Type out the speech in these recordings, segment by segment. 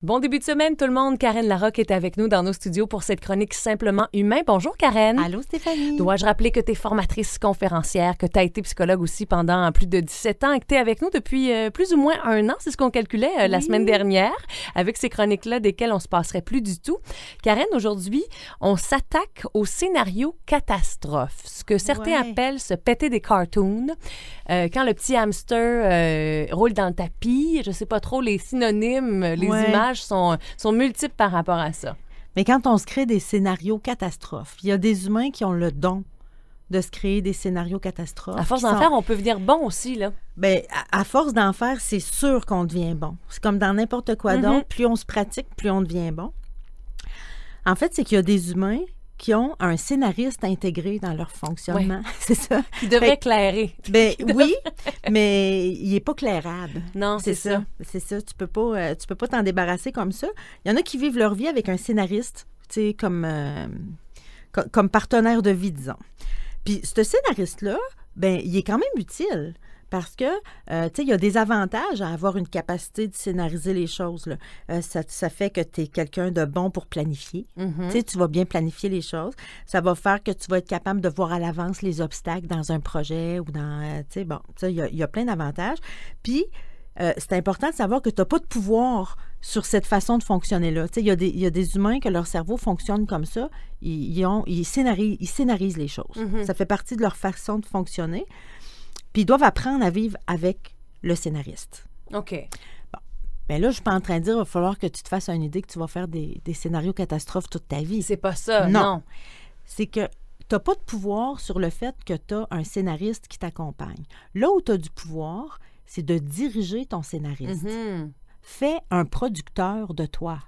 Bon début de semaine tout le monde. Karen Larocque est avec nous dans nos studios pour cette chronique Simplement humain. Bonjour Karen. Allô Stéphanie. Dois-je rappeler que tu es formatrice conférencière, que tu as été psychologue aussi pendant plus de 17 ans et que tu es avec nous depuis euh, plus ou moins un an, c'est ce qu'on calculait euh, la semaine dernière, avec ces chroniques-là desquelles on se passerait plus du tout. Karen, aujourd'hui, on s'attaque au scénario catastrophe, ce que certains appellent se péter des cartoons. Euh, quand le petit hamster roule dans le tapis, je sais pas trop les synonymes, les images sont, sont multiples par rapport à ça. Mais quand on se crée des scénarios catastrophes, il y a des humains qui ont le don de se créer des scénarios catastrophes. À force d'en faire, on peut venir bon aussi, là. Bien, à, force d'en faire, c'est sûr qu'on devient bon. C'est comme dans n'importe quoi mhm. d'autre. Plus on se pratique, plus on devient bon. En fait, c'est qu'il y a des humains qui ont un scénariste intégré dans leur fonctionnement. c'est ça. Qui devrait éclairer. Ben oui, mais il n'est pas clairable. Non, c'est ça. C'est ça. Tu peux pas, euh, tu peux pas t'en débarrasser comme ça. Il y en a qui vivent leur vie avec un scénariste, tu sais, comme, euh, comme, partenaire de vie, disons. Puis ce scénariste-là, ben il est quand même utile. Parce que, euh, tu sais, il y a des avantages à avoir une capacité de scénariser les choses. Euh, ça, fait que tu es quelqu'un de bon pour planifier. Mm-hmm. Tu vas bien planifier les choses. Ça va faire que tu vas être capable de voir à l'avance les obstacles dans un projet ou dans, euh, tu sais, bon, tu sais, il y a, plein d'avantages. Puis, c'est important de savoir que tu n'as pas de pouvoir sur cette façon de fonctionner-là. Il y, a des humains que leur cerveau fonctionne comme ça. Ils, ont, ils, scénarisent, ils les choses. Mm-hmm. Ça fait partie de leur façon de fonctionner. Puis ils doivent apprendre à vivre avec le scénariste. OK. Bon. Mais ben là, je suis pas en train de dire, il va falloir que tu te fasses une idée que tu vas faire des, scénarios catastrophes toute ta vie. C'est pas ça, non. C'est que tu n'as pas de pouvoir sur le fait que tu as un scénariste qui t'accompagne. Là où tu as du pouvoir, c'est de diriger ton scénariste. Mm-hmm fais un producteur de toi.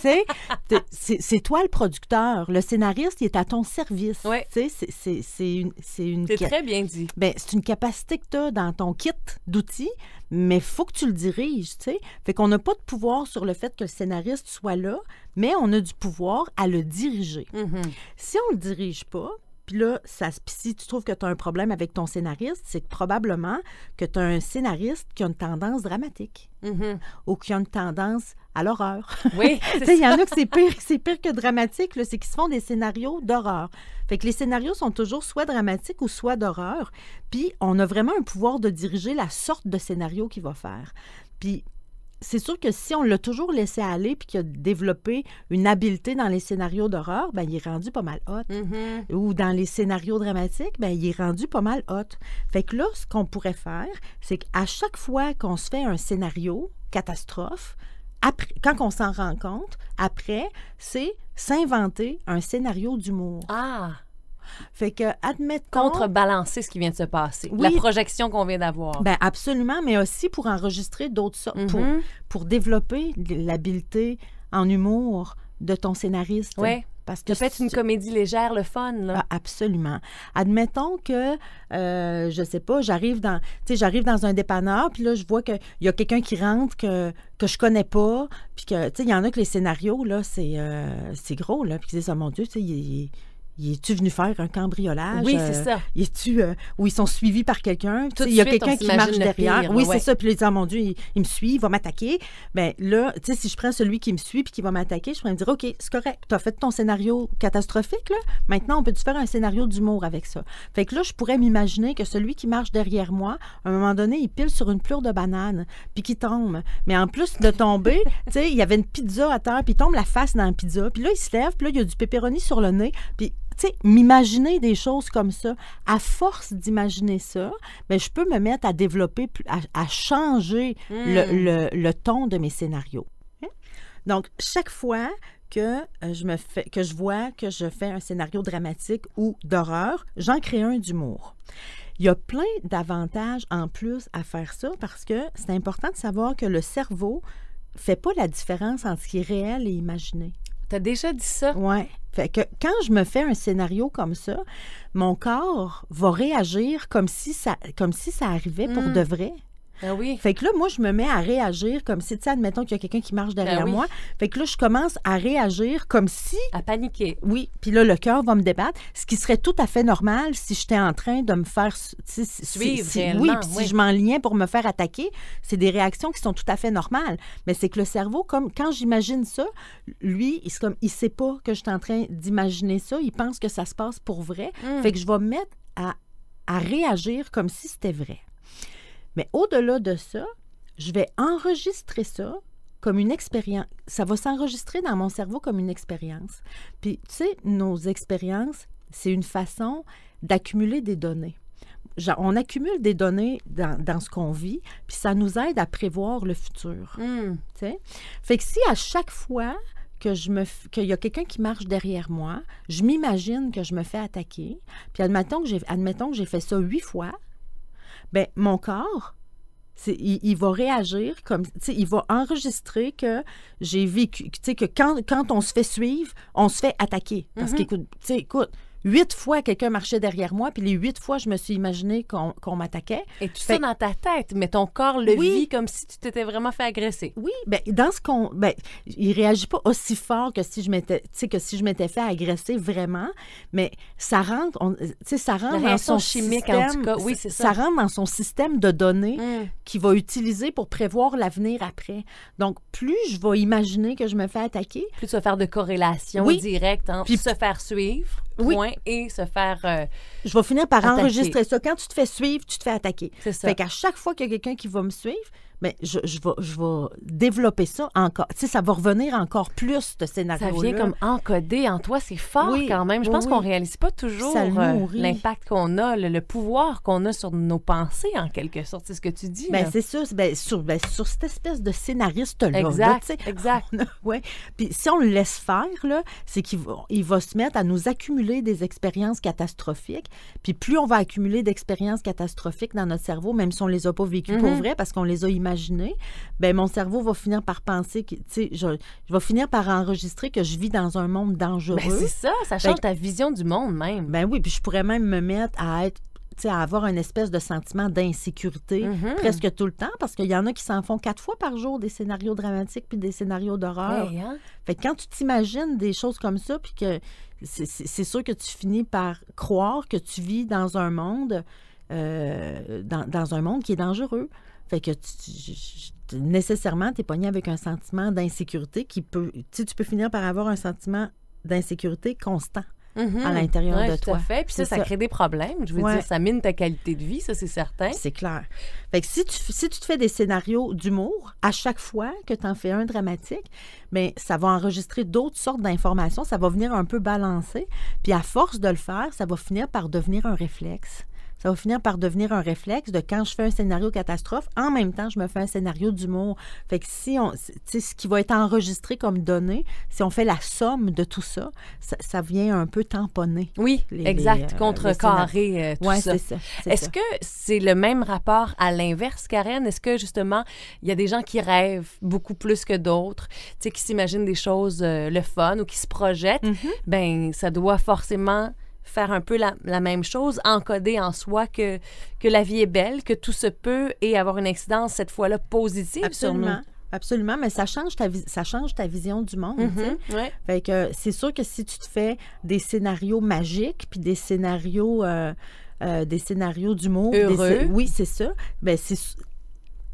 c'est toi le producteur. Le scénariste, il est à ton service. C'est une. C'est très bien dit. Ben, c'est une capacité que tu as dans ton kit d'outils, mais faut que tu le diriges. sais. Fait qu'on n'a pas de pouvoir sur le fait que le scénariste soit là, mais on a du pouvoir à le diriger. Mm-hmm. Si on ne le dirige pas, puis là, ça, si tu trouves que tu as un problème avec ton scénariste, c'est probablement que tu as un scénariste qui a une tendance dramatique mm-hmm. ou qui a une tendance à l'horreur. Oui. Il y en a que c'est pire, c'est pire que dramatique, c'est qu'ils se font des scénarios d'horreur. Fait que les scénarios sont toujours soit dramatiques ou soit d'horreur. Puis on a vraiment un pouvoir de diriger la sorte de scénario qu'il va faire. Puis c'est sûr que si on l'a toujours laissé aller puis qu'il a développé une habileté dans les scénarios d'horreur, ben il est rendu pas mal hot. Mm-hmm. Ou dans les scénarios dramatiques, ben il est rendu pas mal hot. Fait que là, ce qu'on pourrait faire, c'est qu'à chaque fois qu'on se fait un scénario catastrophe, quand on s'en rend compte, après, c'est s'inventer un scénario d'humour. Ah! Fait que, admettons. Contrebalancer ce qui vient de se passer, la projection qu'on vient d'avoir. Ben absolument, mais aussi pour enregistrer d'autres sortes, mhm. pour, développer l'habileté en humour de ton scénariste. Oui. Parce que peut-être une comédie légère, le fun. Là. Ah, absolument. Admettons que, euh, je sais pas, j'arrive dans, j'arrive dans un dépanneur, puis là, je vois qu'il y a quelqu'un qui rentre que, que je connais pas, puis que, il y en a que les scénarios, là, c'est euh, gros, là, puis ils disent, mon Dieu, tu sais, y es tu venu faire un cambriolage? Oui, c'est euh, ça. est tu euh, où ils sont suivis par quelqu'un? Il y a quelqu'un qui marche derrière. oui, c'est ça. Puis les il ah, mon Dieu, il, me suit, il va m'attaquer. Bien là, tu sais, si je prends celui qui me suit puis qui va m'attaquer, je pourrais me dire, OK, c'est correct. Tu as fait ton scénario catastrophique, là. Maintenant, on peut-tu faire un scénario d'humour avec ça? Fait que là, je pourrais m'imaginer que celui qui marche derrière moi, à un moment donné, il pile sur une pleure de banane puis qui tombe. Mais en plus de tomber, tu sais, il y avait une pizza à terre puis il tombe la face dans la pizza. Puis là, il se lève, puis là, il y a du pepperoni sur le nez. Puis m'imaginer des choses comme ça, à force d'imaginer ça, mais ben, je peux me mettre à développer, à, changer hmm. le, ton de mes scénarios. Hein? Donc, chaque fois que euh, je me fais, que je vois que je fais un scénario dramatique ou d'horreur, j'en crée un d'humour. Il y a plein d'avantages en plus à faire ça parce que c'est important de savoir que le cerveau fait pas la différence entre ce qui est réel et imaginé as déjà dit ça? Oui. Fait que quand je me fais un scénario comme ça, mon corps va réagir comme si ça, comme si ça arrivait pour mm. de vrai. Ben oui. Fait que là, moi, je me mets à réagir comme si, tu sais, admettons qu'il y a quelqu'un qui marche derrière ben moi. Fait que là, je commence à réagir comme si. À paniquer. Oui. Puis là, le cœur va me débattre, ce qui serait tout à fait normal si j'étais en train de me faire. Si, oui. si je m'en liens pour me faire attaquer, c'est des réactions qui sont tout à fait normales. Mais c'est que le cerveau, comme quand j'imagine ça, lui, il, comme, il sait pas que je suis en train d'imaginer ça. Il pense que ça se passe pour vrai. Hum. Fait que je vais me mettre à, à réagir comme si c'était vrai. Mais au-delà de ça, je vais enregistrer ça comme une expérience. Ça va s'enregistrer dans mon cerveau comme une expérience. Puis, tu sais, nos expériences, c'est une façon d'accumuler des données. on accumule des données dans, ce qu'on vit, puis ça nous aide à prévoir le futur. Hmm. sais, Fait que si à chaque fois que je me qu'il y a quelqu'un qui marche derrière moi, je m'imagine que je me fais attaquer, puis admettons j'ai admettons que j'ai fait ça huit fois, ben mon corps, il, va réagir comme, il va enregistrer que j'ai vécu, que quand, quand on se fait suivre, on se fait attaquer. Parce mhm. qu'écoute, écoute huit fois, quelqu'un marchait derrière moi, puis les huit fois, je me suis imaginé qu'on m'attaquait. Et tout ça dans ta tête, mais ton corps le vit comme si tu t'étais vraiment fait agresser. Oui, mais ben, dans ce qu'on... Ben, il réagit pas aussi fort que si je m'étais... que si je m'étais fait agresser vraiment, mais ça rentre... ça rentre dans son système, ça. rentre dans son système de données qui hum. qu'il va utiliser pour prévoir l'avenir après. Donc, plus je vais imaginer que je me fais attaquer... Plus tu vas faire de corrélation directe se faire suivre et se faire. Euh, je vais finir par enregistrer ça. Quand tu te fais suivre, tu te fais attaquer. C'est ça. Fait qu'à chaque fois qu'il y a quelqu'un qui va me suivre, mais je, je, vais, je développer ça encore. Tu sais, ça va revenir encore plus, ce scénario-là. Ça vient comme encodé en toi. C'est fort quand même. Je pense qu'on qu'on réalise pas toujours euh, l'impact qu'on a, le, pouvoir qu'on a sur nos pensées, en quelque sorte. C'est ce que tu dis. Bien, c'est sûr. Ben, sur, ben, sur cette espèce de scénariste-là. Exact. exact. ouais. Puis si on le laisse faire, c'est qu'il va, il va se mettre à nous accumuler des expériences catastrophiques. Puis plus on va accumuler d'expériences catastrophiques dans notre cerveau, même si on les a pas vécues pour mm-hmm. vrai, parce qu'on les a imaginées imaginer, ben mon cerveau va finir par penser que, tu sais, je, finir par enregistrer que je vis dans un monde dangereux. Ben, c'est ça, ça change ta vision du monde même. Ben oui, puis je pourrais même me mettre à être à avoir une espèce de sentiment d'insécurité mhm. presque tout le temps, parce qu'il y en a qui s'en font quatre fois par jour des scénarios dramatiques puis des scénarios d'horreur. Hein? Fait quand tu t'imagines des choses comme ça, puis que c'est sûr que tu finis par croire que tu vis dans un monde, euh, dans, dans, un monde qui est dangereux. Fait que tu, nécessairement, tu es pogné avec un sentiment d'insécurité qui peut. Tu peux finir par avoir un sentiment d'insécurité constant. Mm-hmm. à l'intérieur de toi. À fait. Puis ça, ça, crée des problèmes. Je veux dire, ça mine ta qualité de vie, ça, c'est certain. C'est clair. Fait que si tu, si tu te fais des scénarios d'humour, à chaque fois que tu en fais un dramatique, mais ben, ça va enregistrer d'autres sortes d'informations. Ça va venir un peu balancer. Puis à force de le faire, ça va finir par devenir un réflexe. Ça va finir par devenir un réflexe de quand je fais un scénario catastrophe, en même temps, je me fais un scénario d'humour. Fait que si on, ce qui va être enregistré comme donné, si on fait la somme de tout ça, ça, vient un peu tamponner. Oui, exact, euh, contrecarrer euh, tout ça. Est-ce que c'est le même rapport à l'inverse, Karen? Est-ce que justement, il y a des gens qui rêvent beaucoup plus que d'autres, qui s'imaginent des choses euh, le fun ou qui se projettent? Mm-hmm. Ben, ça doit forcément faire un peu la, même chose, encoder en soi que, que la vie est belle, que tout se peut et avoir une incidence cette fois-là positive Absolument. Absolument, mais ça change ta, ça change ta vision du monde. Mm-hmm, euh, c'est sûr que si tu te fais des scénarios magiques, puis des scénarios... Euh, euh, des scénarios d'humour. Heureux. oui, c'est ça. Ben,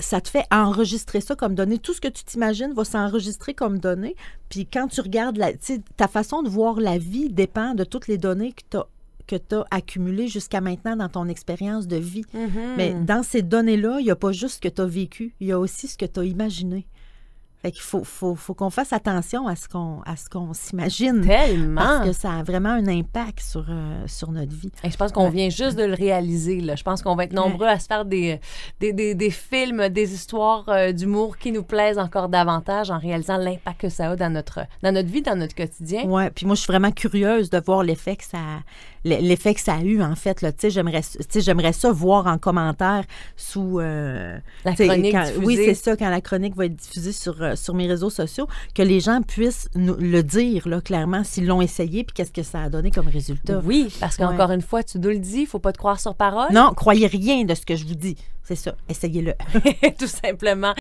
ça te fait enregistrer ça comme données. Tout ce que tu t'imagines va s'enregistrer comme données. Puis quand tu regardes, la, ta façon de voir la vie dépend de toutes les données que tu as jusqu'à maintenant dans ton expérience de vie. Mm-hmm. Mais dans ces données-là, il n'y a pas juste ce que tu as vécu, il y a aussi ce que tu as imaginé. Fait qu'il faut, faut, qu'on fasse attention à ce qu'on à ce qu'on s'imagine. Tellement. Parce que ça a vraiment un impact sur, euh, sur notre vie. je pense qu'on vient juste de le réaliser. Je pense qu'on va être nombreux à se faire des, des, films, des histoires euh, d'humour qui nous plaisent encore davantage en réalisant l'impact que ça a dans notre, dans notre vie, dans notre quotidien. Oui, puis moi, je suis vraiment curieuse de voir l'effet que ça l'effet que ça a eu, en fait. J'aimerais ça voir en commentaire sous... Euh, la chronique Oui, c'est ça, quand la chronique va être diffusée sur, euh, sur mes réseaux sociaux, que les gens puissent nous, le dire, là, clairement, s'ils l'ont essayé, puis qu'est-ce que ça a donné comme résultat. Oui, parce qu'encore une fois, tu nous le dis, il faut pas te croire sur parole. Non, croyez rien de ce que je vous dis. C'est ça, essayez-le. Tout simplement.